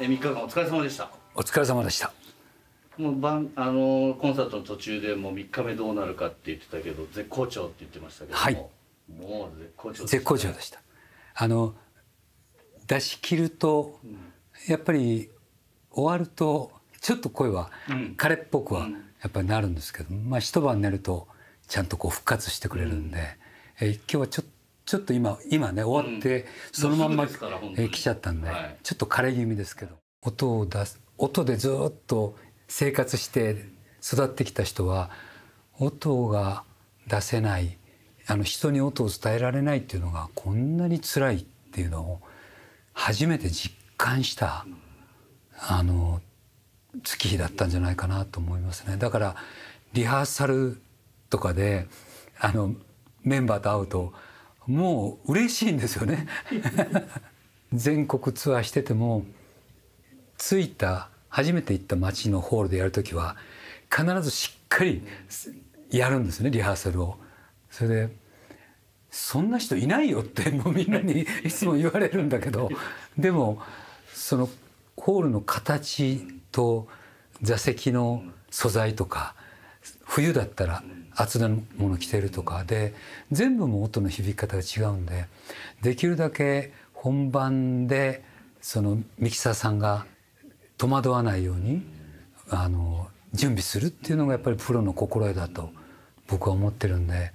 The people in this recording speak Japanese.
え3日間お疲れ様でしたお疲れ様でしたもうばんあのコンサートの途中でもう三日目どうなるかって言ってたけど絶好調って言ってましたけども、はい、もう絶好調絶好調でしたあの出し切ると、うん、やっぱり終わるとちょっと声は彼っぽくはやっぱりなるんですけど、まあ、一晩寝るとちゃんとこう復活してくれるんで、え今日はちょっと。ちょっと今今ね終わってそのまんま、え来ちゃったんで、ちょっと枯れ気味ですけど音を出す音でずっと生活して育ってきた人は音が出せないあの人に音を伝えられないっていうのがこんなに辛いっていうのを初めて実感したあの月日だったんじゃないかなと思いますねだからリハーサルとかであのメンバーと会うともう嬉しいんですよね 全国ツアーしてても着いた初めて行った町のホールでやる時は必ずしっかりやるんですねリハーサルを。それでそんな人いないよってもうみんなにいつも言われるんだけどでもそのホールの形と座席の素材とか冬だったら厚手のもの着てるとかで全部も音の響き方が違うんでできるだけ本番でそのミキサーさんが戸惑わないようにあの準備するっていうのがやっぱりプロの心得だと僕は思ってるんで